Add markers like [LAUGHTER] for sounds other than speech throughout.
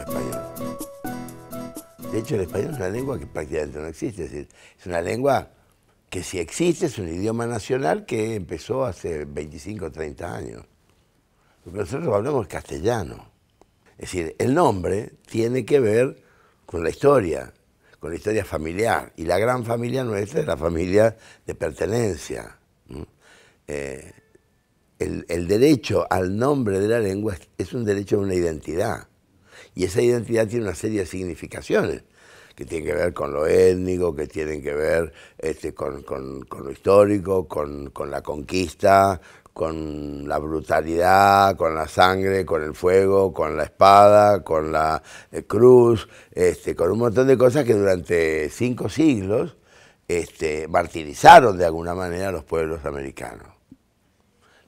español. De hecho, el español es una lengua que prácticamente no existe, es decir, es una lengua que si existe es un idioma nacional que empezó hace 25 o 30 años. nosotros hablamos castellano. Es decir, el nombre tiene que ver con la historia, con la historia familiar. Y la gran familia nuestra es la familia de pertenencia. Eh, el, derecho al nombre de la lengua es, es un derecho a una identidad. Y esa identidad tiene una serie de significaciones que tienen que ver con lo étnico, que tienen que ver este, con, lo histórico, con, la conquista, con la brutalidad, con la sangre, con el fuego, con la espada, con la eh, cruz, este, con un montón de cosas que durante cinco siglos este, martirizaron de alguna manera a los pueblos americanos.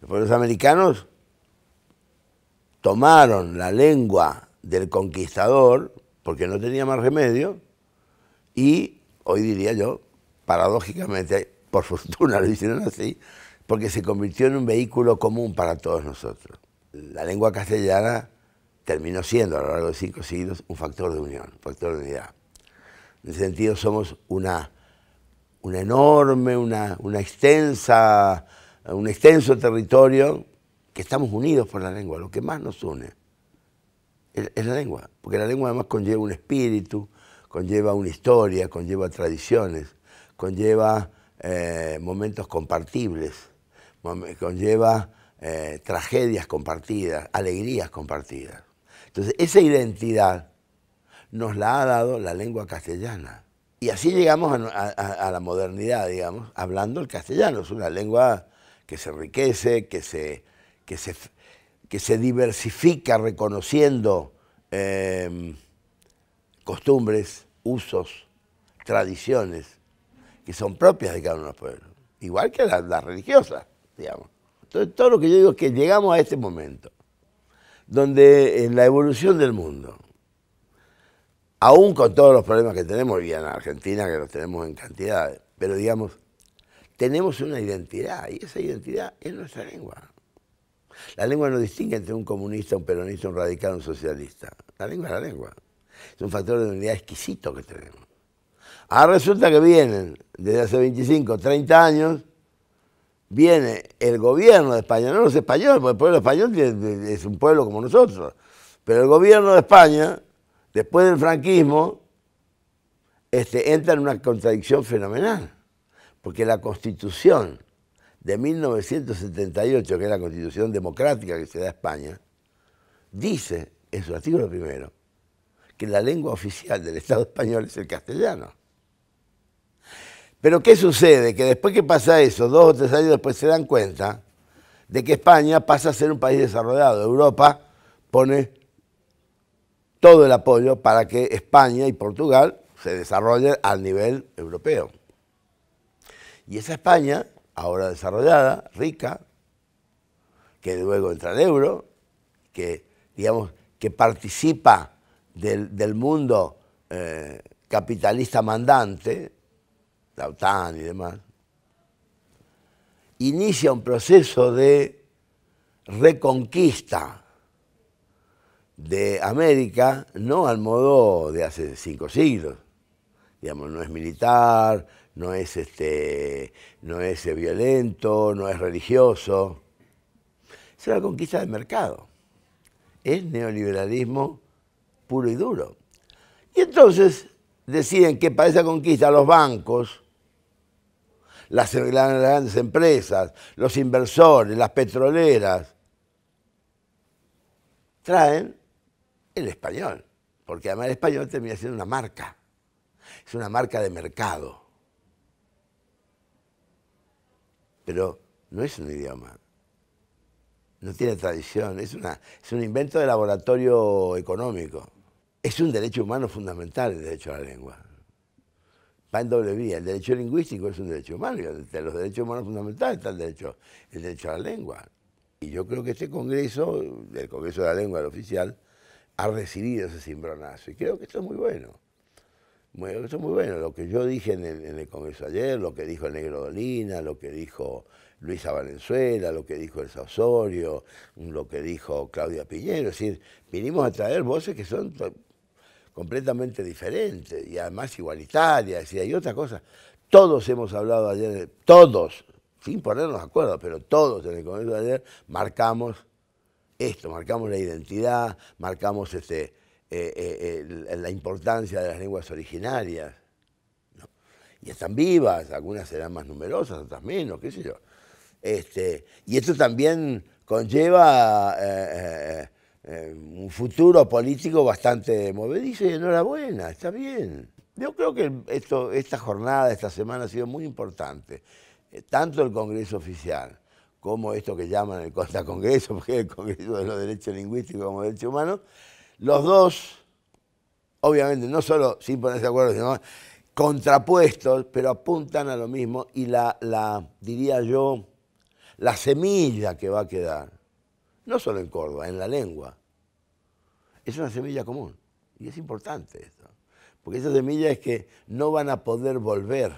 Los pueblos americanos tomaron la lengua del conquistador, porque no tenía más remedio, y hoy diría yo, paradójicamente, por [LAUGHS] fortuna lo hicieron así, porque se convirtió en un vehículo común para todos nosotros. La lengua castellana terminó siendo a lo largo de cinco siglos un factor de unión, un factor de unidad. En ese sentido somos una, una enorme, una, una extensa, un extenso territorio que estamos unidos por la lengua, lo que más nos une es la lengua, porque la lengua además conlleva un espíritu, conlleva una historia, conlleva tradiciones, conlleva eh, momentos compartibles, conlleva eh, tragedias compartidas, alegrías compartidas. Entonces, esa identidad nos la ha dado la lengua castellana. Y así llegamos a, la modernidad, digamos, hablando el castellano. Es una lengua que se enriquece, que se, que se que se diversifica reconociendo em, costumbres, usos, tradiciones que son propias de cada uno de los pueblos, igual que las religiosas, digamos. Entonces, todo lo que yo digo es que llegamos a este momento, donde en la evolución del mundo, aún con todos los problemas que tenemos, y en Argentina que los tenemos en cantidades, pero digamos, tenemos una identidad, y esa identidad es nuestra lengua. La lengua no distingue entre un comunista, un peronista, un radical, un socialista. La lengua es la lengua. Es un factor de unidad exquisito que tenemos. Ahora resulta que vienen, desde hace 25, 30 años, viene el gobierno de España, no los españoles, porque el pueblo español es un pueblo como nosotros, pero el gobierno de España, después del franquismo, este, entra en una contradicción fenomenal, porque la constitución de 1978, que es la constitución democrática que se da a España, dice en su artículo primero que la lengua oficial del Estado español es el castellano. Pero ¿qué sucede? Que después que pasa eso, dos o tres años después se dan cuenta de que España pasa a ser un país desarrollado. Europa pone todo el apoyo para que España y Portugal se desarrollen al nivel europeo. Y esa España ahora desarrollada, rica, que luego entra el euro, que, digamos, que participa del, mundo eh, capitalista mandante, la OTAN y demás, inicia un proceso de reconquista de América, no al modo de hace cinco siglos, digamos, no es militar, no es, este, no es eh, violento, no es religioso. Es una conquista del mercado. Es neoliberalismo puro y duro. Y entonces deciden que para esa conquista los bancos, las grandes empresas, los inversores, las petroleras, traen el español, porque además el español termina siendo una marca es una marca de mercado. Pero no es un idioma, no tiene tradición, es, un invento de laboratorio económico. Es un derecho humano fundamental el derecho a la lengua. Va en doble vía. El derecho lingüístico es un derecho humano. Y entre los derechos humanos fundamentales está el derecho, el derecho a la lengua. Y yo creo que este Congreso, el Congreso de la Lengua, el oficial, ha recibido ese cimbronazo. Y creo que esto es muy bueno muy, eso es muy bueno. Lo que yo dije en el, Congreso ayer, lo que dijo el Negro Dolina, lo que dijo Luisa Valenzuela, lo que dijo el Osorio, lo que dijo Claudia Piñero. Es decir, vinimos a traer voces que son completamente diferentes y además igualitarias y hay otras cosas, Todos hemos hablado ayer, todos, sin ponernos de acuerdo, pero todos en el Congreso de ayer marcamos esto, marcamos la identidad, marcamos este, eh, eh, la importancia de las lenguas originarias. Y están vivas, algunas serán más numerosas, otras menos, qué sé yo. Este, y esto también conlleva eh, un futuro político bastante movedizo y enhorabuena, está bien. Yo creo que esto, esta jornada, esta semana ha sido muy importante. tanto el Congreso Oficial como esto que llaman el Contra Congreso, [LAUGHS] porque es el Congreso de los Derechos Lingüísticos como Derechos Humanos, los dos, obviamente, no solo sin ponerse de acuerdo, sino contrapuestos, pero apuntan a lo mismo y la, la, diría yo, la semilla que va a quedar, no solo en Córdoba, en la lengua, es una semilla común. Y es importante esto, porque esa semilla es que no van a poder volver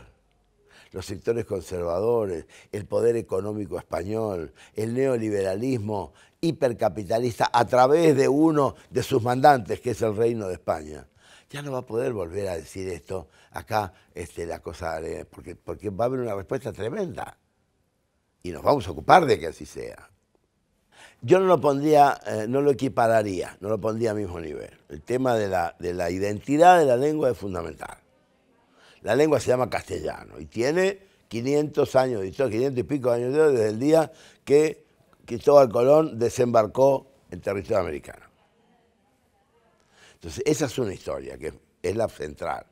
los sectores conservadores, el poder económico español, el neoliberalismo hipercapitalista a través de uno de sus mandantes, que es el Reino de España. Ya no va a poder volver a decir esto acá, este, la cosa, eh, porque, porque va a haber una respuesta tremenda. Y nos vamos a ocupar de que así sea. Yo no lo pondría, eh, no lo equipararía, no lo pondría a mismo nivel. El tema de la identidad de la lengua es fundamental. La lengua se llama castellano y tiene 500 años de historia, 500 y pico años de historia desde el día que Cristóbal Colón desembarcó en territorio americano. Entonces, esa es una historia que es la central.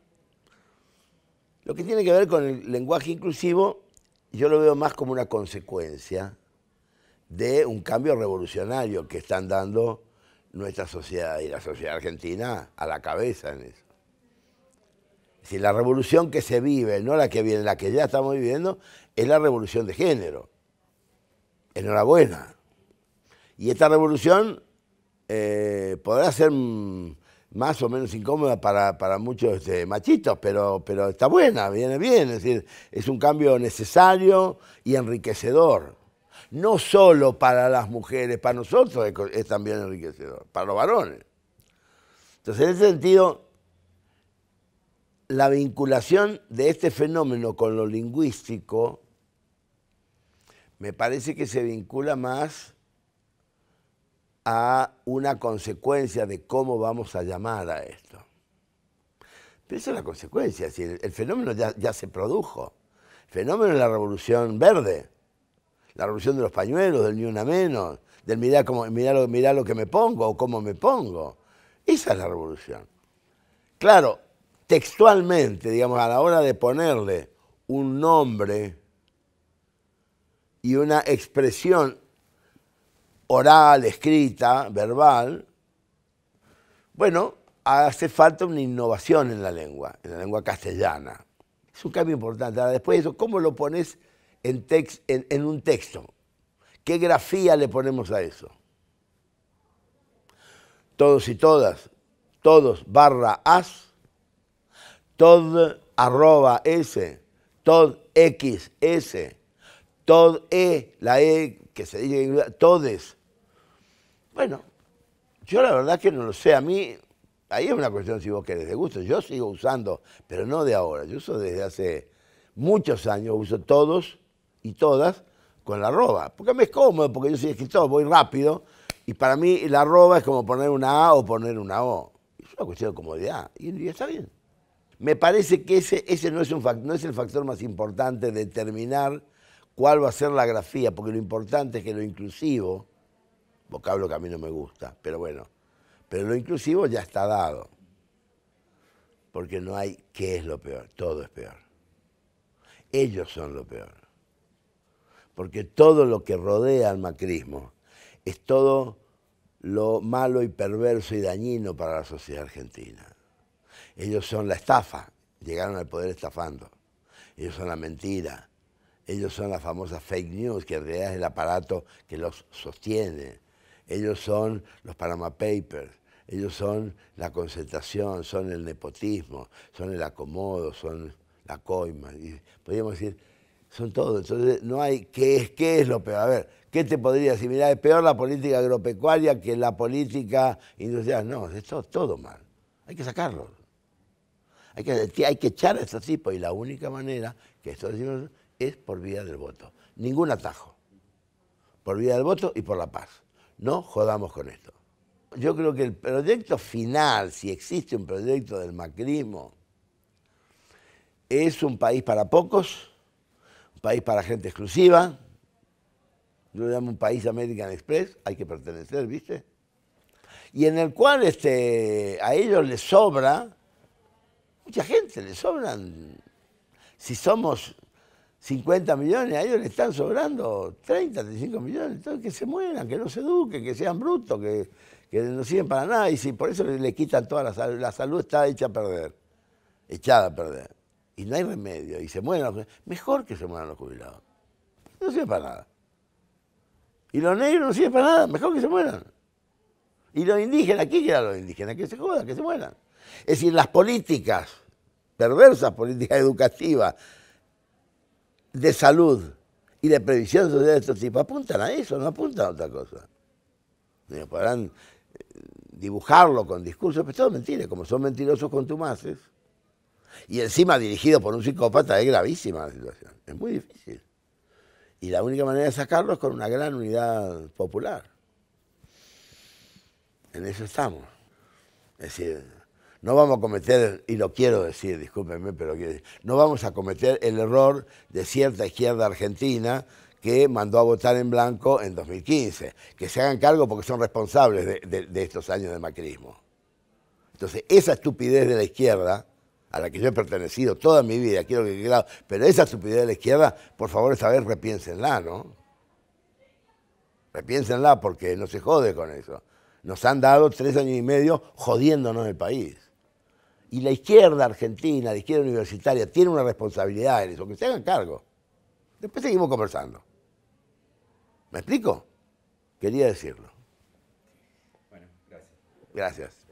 Lo que tiene que ver con el lenguaje inclusivo, yo lo veo más como una consecuencia de un cambio revolucionario que están dando nuestra sociedad y la sociedad argentina a la cabeza en eso la revolución que se vive, no la que viene, la que ya estamos viviendo, es la revolución de género. Enhorabuena. Y esta revolución eh, podrá ser más o menos incómoda para, muchos este, machitos, pero, pero está buena, viene bien. Es decir, es un cambio necesario y enriquecedor. No solo para las mujeres, para nosotros es, es también enriquecedor, para los varones. Entonces, en ese sentido, la vinculación de este fenómeno con lo lingüístico me parece que se vincula más a una consecuencia de cómo vamos a llamar a esto. Pero esa es la consecuencia, si el, fenómeno ya, se produjo. El fenómeno de la revolución verde, la revolución de los pañuelos, del ni una menos, del mirá, cómo, mirar lo, lo que me pongo o cómo me pongo. Esa es la revolución. Claro, textualmente, digamos, a la hora de ponerle un nombre y una expresión oral, escrita, verbal, bueno, hace falta una innovación en la lengua, en la lengua castellana. Es un cambio importante. después de eso, ¿cómo lo pones en, en un texto? ¿Qué grafía le ponemos a eso? Todos y todas, todos barra as, Tod arroba S, Tod S, Tod E, la E que se dice Todes. Bueno, yo la verdad que no lo sé. A mí, ahí es una cuestión, si vos querés, de gusto. Yo sigo usando, pero no de ahora. Yo uso desde hace muchos años, uso todos y todas con la arroba. Porque me es cómodo, porque yo soy escritor, voy rápido. Y para mí la arroba es como poner una A o poner una O. Es una cuestión de comodidad. Y está bien. Me parece que ese, no, es no es el factor más importante determinar cuál va a ser la grafía, porque lo importante es que lo inclusivo, vocablo que a mí no me gusta, pero bueno, pero lo inclusivo ya está dado, porque no hay qué es lo peor, todo es peor. Ellos son lo peor, porque todo lo que rodea al macrismo es todo lo malo y perverso y dañino para la sociedad argentina. Ellos son la estafa, llegaron al poder estafando. Ellos son la mentira. Ellos son las famosas fake news, que en realidad es el aparato que los sostiene. Ellos son los Panama Papers. Ellos son la concentración, son el nepotismo, son el acomodo, son la coima. Y podríamos decir, son todo. Entonces, no hay qué es, qué es lo peor. A ver, ¿qué te podría decir? Mirá, es peor la política agropecuaria que la política industrial. No, es todo mal. Hay que sacarlo. Hay que, echar a estos tipos y la única manera que esto decimos es por vía del voto. Ningún atajo. Por vía del voto y por la paz. No jodamos con esto. Yo creo que el proyecto final, si existe un proyecto del macrismo, es un país para pocos, un país para gente exclusiva. Yo lo llamo un país American Express, hay que pertenecer, ¿viste? Y en el cual este, a ellos les sobra mucha gente, le sobran, si somos 50 millones, a ellos le están sobrando 30, 35 millones, entonces que se mueran, que no se eduquen, que sean brutos, que, no sirven para nada, y si por eso le, quitan toda la salud, la salud está hecha a perder, echada a perder, y no hay remedio, y se mueren los jubilados, mejor que se mueran los jubilados, no sirve para nada. Y los negros no sirven para nada, mejor que se mueran. Y los indígenas, ¿qué quedan los indígenas? Que se jodan, que se mueran. Es decir, las políticas, perversas políticas educativas, de salud y de previsión social de estos tipo apuntan a eso, no apuntan a otra cosa. Podrán eh, dibujarlo con discursos, pero todo mentira, como son mentirosos contumaces. Y encima dirigido por un psicópata es gravísima la situación, es muy difícil. Y la única manera de sacarlo es con una gran unidad popular. En eso estamos. Es decir, no vamos a cometer, y lo quiero decir, discúlpenme, pero quiero decir, no vamos a cometer el error de cierta izquierda argentina que mandó a votar en blanco en 2015, que se hagan cargo porque son responsables de, estos años de macrismo. Entonces, esa estupidez de la izquierda, a la que yo he pertenecido toda mi vida, quiero que quede pero esa estupidez de la izquierda, por favor, esa vez repiénsenla, ¿no? Repiénsenla porque no se jode con eso. Nos han dado tres años y medio jodiéndonos el país. Y la izquierda argentina, la izquierda universitaria, tiene una responsabilidad en eso, que se hagan cargo. Después seguimos conversando. ¿Me explico? Quería decirlo. Bueno, gracias. Gracias.